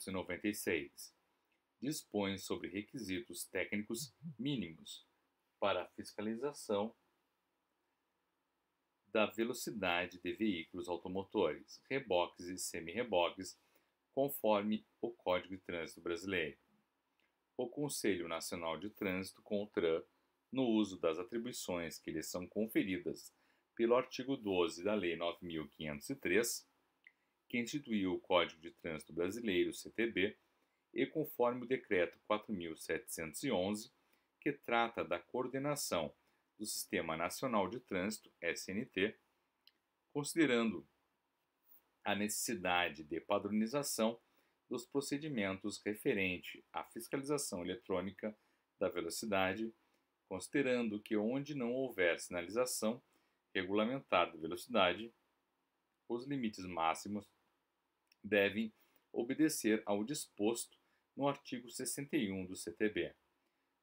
1996 dispõe sobre requisitos técnicos mínimos para a fiscalização da velocidade de veículos automotores, reboques e semi-reboques, conforme o Código de Trânsito Brasileiro. O Conselho Nacional de Trânsito, CONTRAN, no uso das atribuições que lhe são conferidas pelo artigo 12 da Lei 9503, que instituiu o Código de Trânsito Brasileiro, CTB, e conforme o Decreto 4.711, que trata da coordenação do Sistema Nacional de Trânsito, SNT, considerando a necessidade de padronização dos procedimentos referente à fiscalização eletrônica da velocidade, considerando que onde não houver sinalização regulamentar de velocidade, os limites máximos devem obedecer ao disposto no artigo 61 do CTB,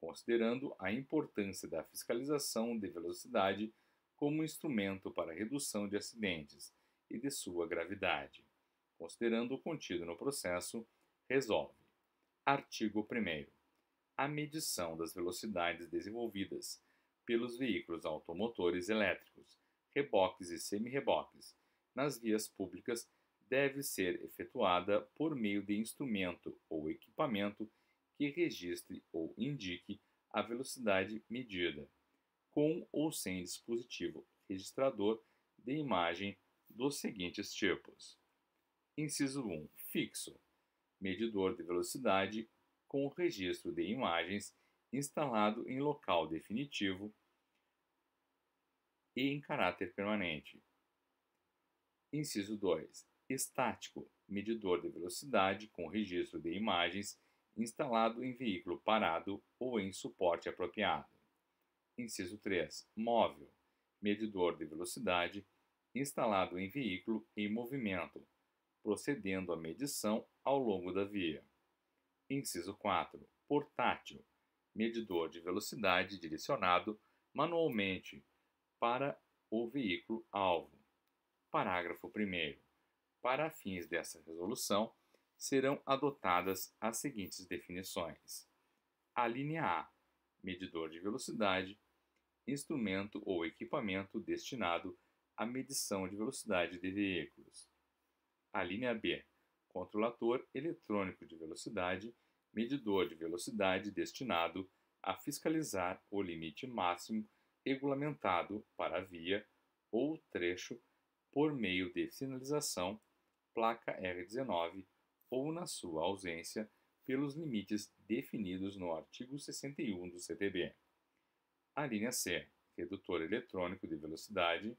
considerando a importância da fiscalização de velocidade como instrumento para redução de acidentes e de sua gravidade, considerando o contido no processo, resolve. Artigo 1. A medição das velocidades desenvolvidas pelos veículos automotores elétricos, reboques e semi-reboques, nas vias públicas deve ser efetuada por meio de instrumento ou equipamento que registre ou indique a velocidade medida, com ou sem dispositivo registrador de imagem dos seguintes tipos: Inciso 1 fixo medidor de velocidade com registro de imagens instalado em local definitivo e em caráter permanente. Inciso 2 estático, medidor de velocidade com registro de imagens instalado em veículo parado ou em suporte apropriado. Inciso 3. Móvel, medidor de velocidade instalado em veículo em movimento, procedendo à medição ao longo da via. Inciso 4. Portátil, medidor de velocidade direcionado manualmente para o veículo alvo. Parágrafo 1. Para fins dessa resolução, serão adotadas as seguintes definições: a linha A, medidor de velocidade, instrumento ou equipamento destinado à medição de velocidade de veículos. A linha B, controlador eletrônico de velocidade, medidor de velocidade destinado a fiscalizar o limite máximo regulamentado para a via ou trecho por meio de sinalização placa R19 ou na sua ausência pelos limites definidos no artigo 61 do CTB. A linha C, redutor eletrônico de velocidade,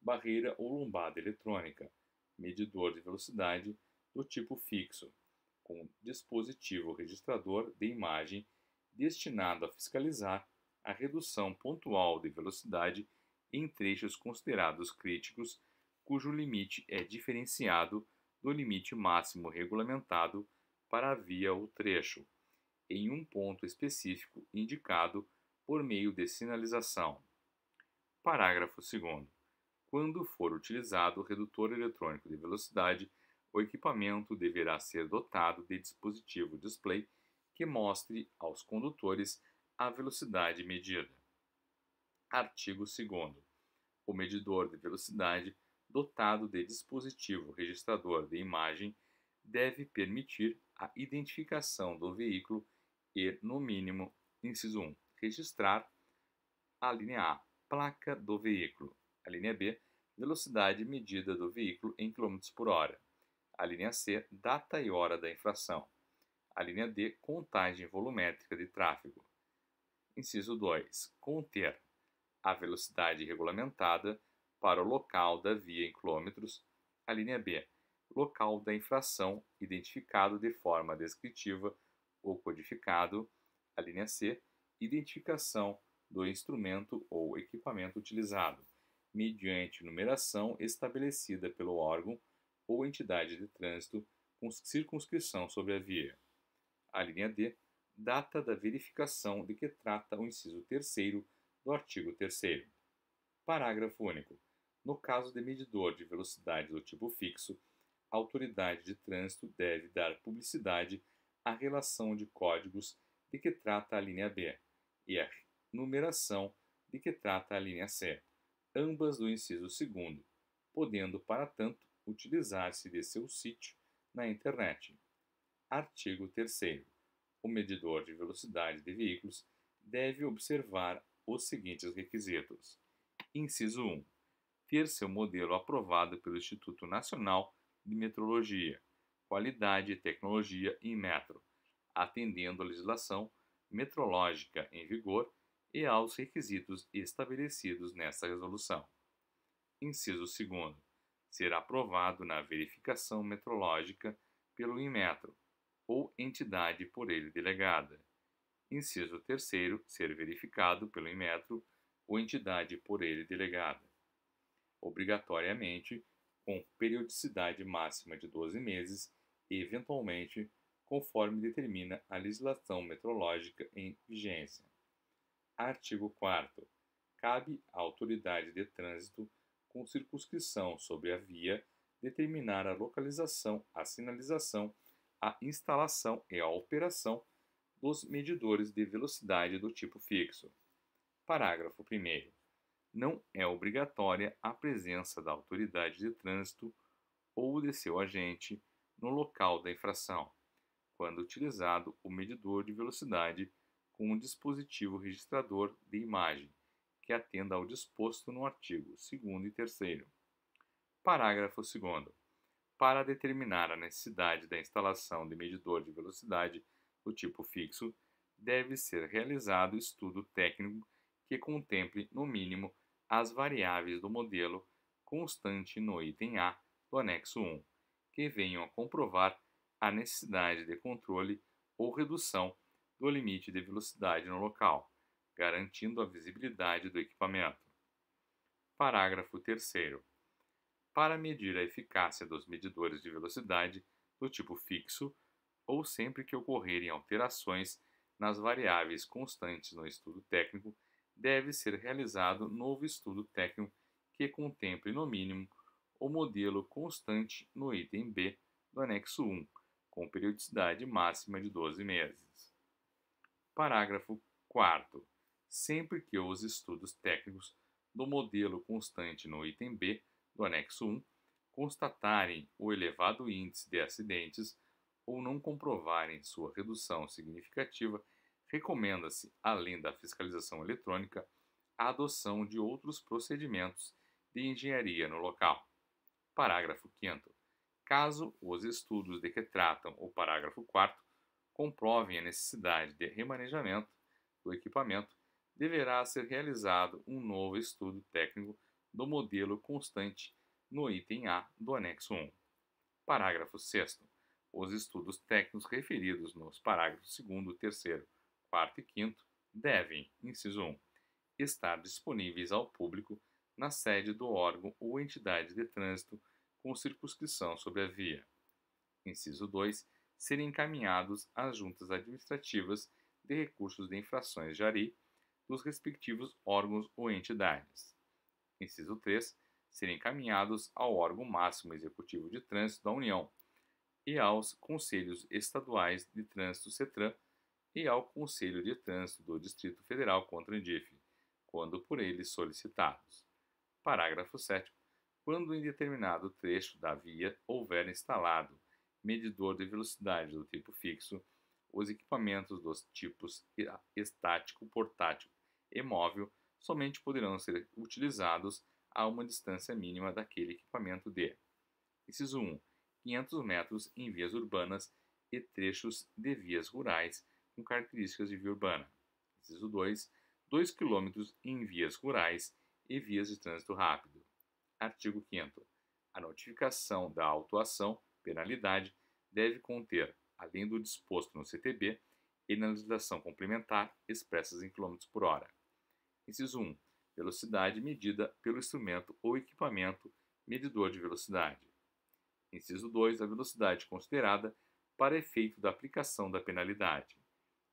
barreira ou lombada eletrônica, medidor de velocidade do tipo fixo, com dispositivo registrador de imagem destinado a fiscalizar a redução pontual de velocidade em trechos considerados críticos cujo limite é diferenciado do limite máximo regulamentado para a via ou trecho, em um ponto específico indicado por meio de sinalização. Parágrafo 2. Quando for utilizado o redutor eletrônico de velocidade, o equipamento deverá ser dotado de dispositivo display que mostre aos condutores a velocidade medida. Artigo 2. O medidor de velocidade dotado de dispositivo registrador de imagem deve permitir a identificação do veículo e, no mínimo, inciso 1, registrar a linha A, placa do veículo, a linha B, velocidade medida do veículo em km por hora, a linha C, data e hora da infração, a linha D, contagem volumétrica de tráfego. Inciso 2, conter a velocidade regulamentada para o local da via em quilômetros, a linha B, local da infração identificado de forma descritiva ou codificado, a linha C, identificação do instrumento ou equipamento utilizado, mediante numeração estabelecida pelo órgão ou entidade de trânsito com circunscrição sobre a via. A linha D, data da verificação de que trata o inciso 3 do artigo 3. Parágrafo único. No caso de medidor de velocidade do tipo fixo, a autoridade de trânsito deve dar publicidade à relação de códigos de que trata a linha B e à numeração de que trata a linha C, ambas do inciso segundo, podendo, para tanto, utilizar-se de seu sítio na internet. Artigo 3 O medidor de velocidade de veículos deve observar os seguintes requisitos. Inciso 1 ter seu modelo aprovado pelo Instituto Nacional de Metrologia, Qualidade e Tecnologia em Metro, atendendo à legislação metrológica em vigor e aos requisitos estabelecidos nesta resolução. Inciso 2. Será aprovado na verificação metrológica pelo Inmetro ou entidade por ele delegada. Inciso 3. Ser verificado pelo Inmetro ou entidade por ele delegada obrigatoriamente, com periodicidade máxima de 12 meses e, eventualmente, conforme determina a legislação metrológica em vigência. Artigo 4. Cabe à autoridade de trânsito, com circunscrição sobre a via, determinar a localização, a sinalização, a instalação e a operação dos medidores de velocidade do tipo fixo. Parágrafo 1 não é obrigatória a presença da autoridade de trânsito ou de seu agente no local da infração, quando utilizado o medidor de velocidade com um dispositivo registrador de imagem que atenda ao disposto no artigo 2 e 3. Parágrafo 2. Para determinar a necessidade da instalação de medidor de velocidade do tipo fixo, deve ser realizado estudo técnico que contemple, no mínimo, as variáveis do modelo constante no item A do anexo 1, que venham a comprovar a necessidade de controle ou redução do limite de velocidade no local, garantindo a visibilidade do equipamento. Parágrafo 3. Para medir a eficácia dos medidores de velocidade do tipo fixo ou sempre que ocorrerem alterações nas variáveis constantes no estudo técnico deve ser realizado novo estudo técnico que contemple, no mínimo, o modelo constante no item B do anexo 1, com periodicidade máxima de 12 meses. Parágrafo 4. Sempre que os estudos técnicos do modelo constante no item B do anexo 1 constatarem o elevado índice de acidentes ou não comprovarem sua redução significativa recomenda-se, assim, além da fiscalização eletrônica, a adoção de outros procedimentos de engenharia no local. Parágrafo 5. Caso os estudos de que tratam o parágrafo 4 comprovem a necessidade de remanejamento do equipamento, deverá ser realizado um novo estudo técnico do modelo constante no item A do anexo 1. Parágrafo 6. Os estudos técnicos referidos nos parágrafos 2, 3 4 e quinto devem, inciso 1, estar disponíveis ao público na sede do órgão ou entidade de trânsito com circunscrição sobre a via. Inciso 2, serem encaminhados às juntas administrativas de recursos de infrações de ARI dos respectivos órgãos ou entidades. Inciso 3, serem encaminhados ao órgão máximo executivo de trânsito da União e aos conselhos estaduais de trânsito CETRAN e ao Conselho de Trânsito do Distrito Federal contra a Indife, quando por eles solicitados. Parágrafo 7. Quando em determinado trecho da via houver instalado medidor de velocidade do tipo fixo, os equipamentos dos tipos estático, portátil e móvel somente poderão ser utilizados a uma distância mínima daquele equipamento de: inciso 1, 500 metros em vias urbanas e trechos de vias rurais com características de via urbana. Inciso 2. 2 km em vias rurais e vias de trânsito rápido. Artigo 5. A notificação da autuação, penalidade, deve conter, além do disposto no CTB, e na legislação complementar expressas em km por hora. Inciso 1. Velocidade medida pelo instrumento ou equipamento medidor de velocidade. Inciso 2. A velocidade considerada para efeito da aplicação da penalidade.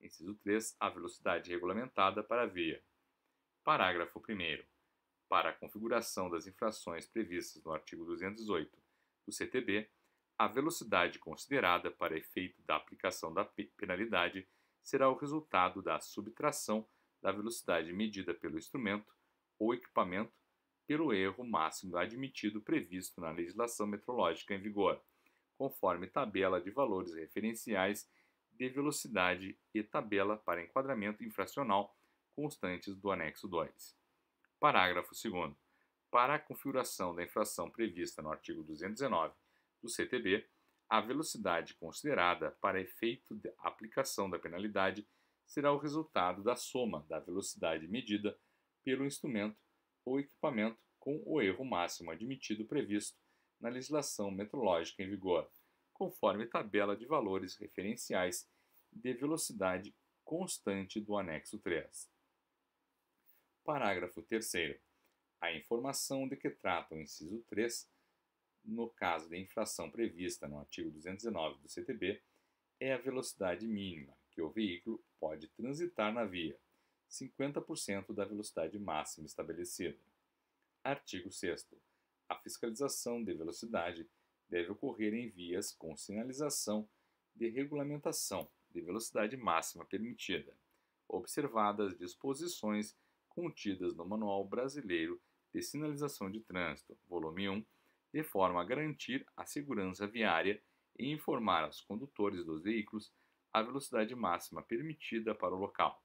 Inciso 3. A velocidade regulamentada para a via. Parágrafo 1. Para a configuração das infrações previstas no artigo 218 do CTB, a velocidade considerada para efeito da aplicação da penalidade será o resultado da subtração da velocidade medida pelo instrumento ou equipamento pelo erro máximo admitido previsto na legislação metrológica em vigor, conforme tabela de valores referenciais de velocidade e tabela para enquadramento infracional constantes do anexo 2. Parágrafo 2. Para a configuração da infração prevista no artigo 219 do CTB, a velocidade considerada para efeito de aplicação da penalidade será o resultado da soma da velocidade medida pelo instrumento ou equipamento com o erro máximo admitido previsto na legislação metrológica em vigor conforme tabela de valores referenciais de velocidade constante do anexo 3. Parágrafo 3. A informação de que trata o inciso 3, no caso de infração prevista no artigo 219 do CTB, é a velocidade mínima que o veículo pode transitar na via, 50% da velocidade máxima estabelecida. Artigo 6. A fiscalização de velocidade deve ocorrer em vias com sinalização de regulamentação de velocidade máxima permitida, observadas as disposições contidas no Manual Brasileiro de Sinalização de Trânsito, volume 1, de forma a garantir a segurança viária e informar aos condutores dos veículos a velocidade máxima permitida para o local.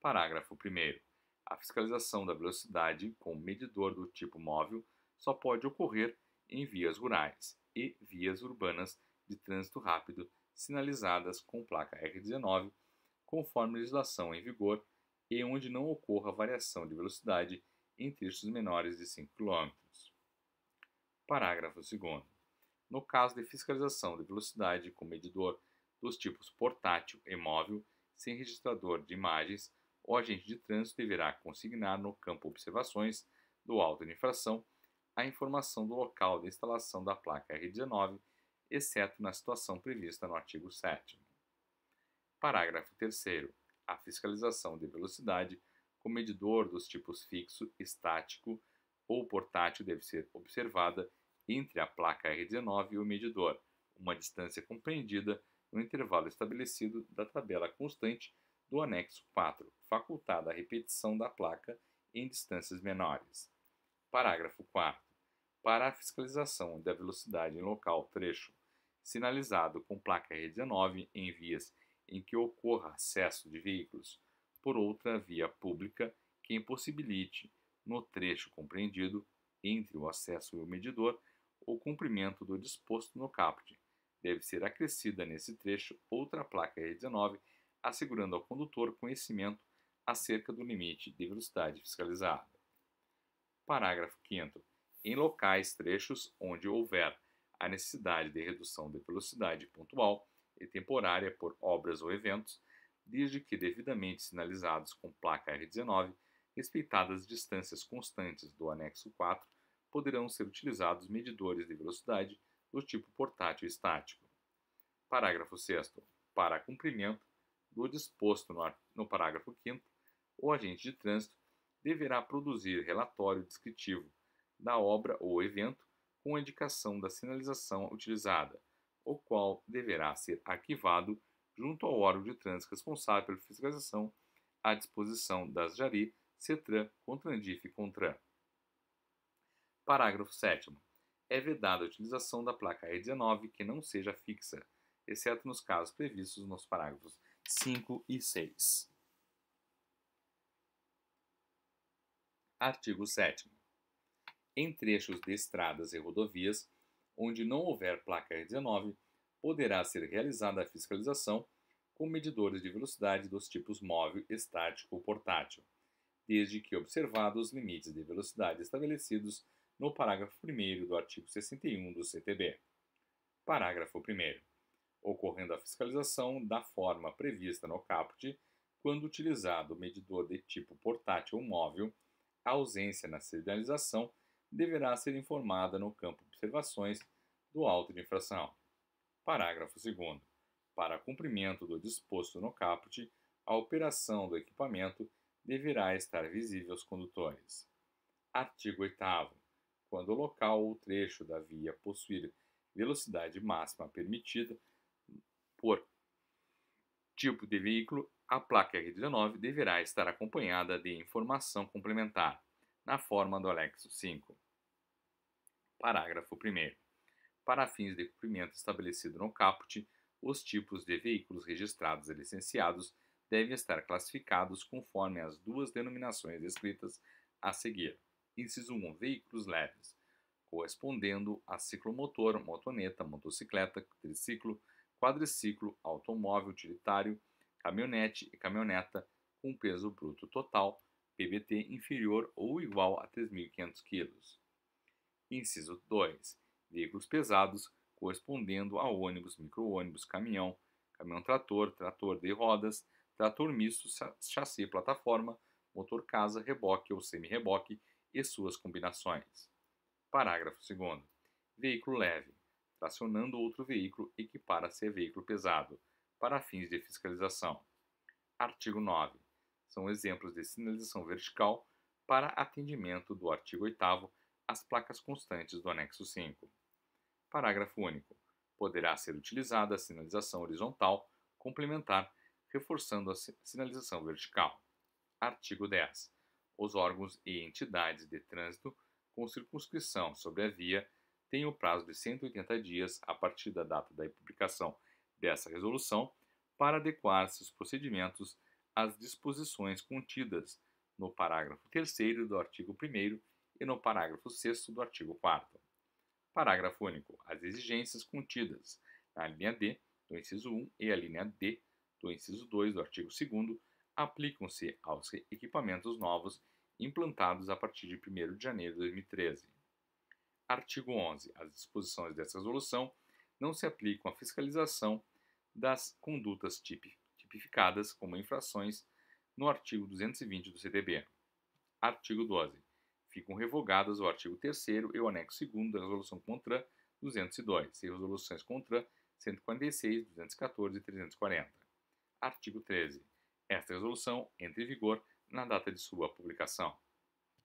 Parágrafo 1. A fiscalização da velocidade com medidor do tipo móvel só pode ocorrer em vias rurais e vias urbanas de trânsito rápido sinalizadas com placa R19, conforme legislação em vigor e onde não ocorra variação de velocidade em trechos menores de 5 km. Parágrafo 2. No caso de fiscalização de velocidade com medidor dos tipos portátil e móvel, sem registrador de imagens, o agente de trânsito deverá consignar no campo observações do auto de infração a informação do local de instalação da placa R19, exceto na situação prevista no artigo 7. Parágrafo 3. A fiscalização de velocidade com medidor dos tipos fixo, estático ou portátil deve ser observada entre a placa R19 e o medidor, uma distância compreendida no intervalo estabelecido da tabela constante do anexo 4, facultada a repetição da placa em distâncias menores. Parágrafo 4. Para a fiscalização da velocidade em local trecho sinalizado com placa R19 em vias em que ocorra acesso de veículos por outra via pública que impossibilite, no trecho compreendido entre o acesso e o medidor, o cumprimento do disposto no caput. Deve ser acrescida nesse trecho outra placa R19, assegurando ao condutor conhecimento acerca do limite de velocidade fiscalizado. Parágrafo 5. Em locais, trechos onde houver a necessidade de redução de velocidade pontual e temporária por obras ou eventos, desde que devidamente sinalizados com placa R19, respeitadas distâncias constantes do anexo 4, poderão ser utilizados medidores de velocidade do tipo portátil estático. Parágrafo 6. Para cumprimento do disposto no, parágrafo 5, o agente de trânsito deverá produzir relatório descritivo da obra ou evento com indicação da sinalização utilizada, o qual deverá ser arquivado junto ao órgão de trânsito responsável pela fiscalização à disposição das Jari, CETRAN, CONTRANDIF e CONTRAN. Parágrafo 7 é vedada a utilização da placa E19 que não seja fixa, exceto nos casos previstos nos parágrafos 5 e 6. Artigo 7. Em trechos de estradas e rodovias onde não houver placa R19, poderá ser realizada a fiscalização com medidores de velocidade dos tipos móvel, estático ou portátil, desde que observados os limites de velocidade estabelecidos no parágrafo 1 do artigo 61 do CTB. Parágrafo 1. Ocorrendo a fiscalização da forma prevista no caput, quando utilizado o medidor de tipo portátil ou móvel, a ausência na sinalização deverá ser informada no campo observações do auto de infração. Parágrafo 2. Para cumprimento do disposto no caput, a operação do equipamento deverá estar visível aos condutores. Artigo 8. Quando o local ou trecho da via possuir velocidade máxima permitida por tipo de veículo a placa R19 deverá estar acompanhada de informação complementar, na forma do anexo 5. Parágrafo 1. Para fins de cumprimento estabelecido no caput, os tipos de veículos registrados e licenciados devem estar classificados conforme as duas denominações descritas a seguir. Inciso 1. Veículos leves, correspondendo a ciclomotor, motoneta, motocicleta, triciclo, quadriciclo, automóvel utilitário, caminhonete e caminhoneta com peso bruto total PBT inferior ou igual a 3.500 kg. Inciso 2. Veículos pesados correspondendo a ônibus, micro-ônibus, caminhão, caminhão-trator, trator de rodas, trator misto, chassi plataforma, motor casa, reboque ou semi-reboque e suas combinações. Parágrafo 2. Veículo leve, tracionando outro veículo, equipara-se a veículo pesado para fins de fiscalização. Artigo 9. São exemplos de sinalização vertical para atendimento do artigo 8 as placas constantes do anexo 5. Parágrafo único. Poderá ser utilizada a sinalização horizontal complementar, reforçando a sinalização vertical. Artigo 10. Os órgãos e entidades de trânsito com circunscrição sobre a via têm o prazo de 180 dias a partir da data da publicação dessa resolução para adequar seus procedimentos às disposições contidas no parágrafo 3 do artigo 1 e no parágrafo 6 do artigo 4. Parágrafo único. As exigências contidas na linha D do inciso 1 e a linha D do inciso 2 do artigo 2 aplicam-se aos equipamentos novos implantados a partir de 1 de janeiro de 2013. Artigo 11. As disposições dessa resolução não se aplicam à fiscalização das condutas tipificadas como infrações no artigo 220 do CTB. Artigo 12. Ficam revogadas o artigo 3 e o anexo 2 da Resolução CONTRAN 202 e resoluções CONTRAN 146, 214 e 340. Artigo 13. Esta resolução entra em vigor na data de sua publicação.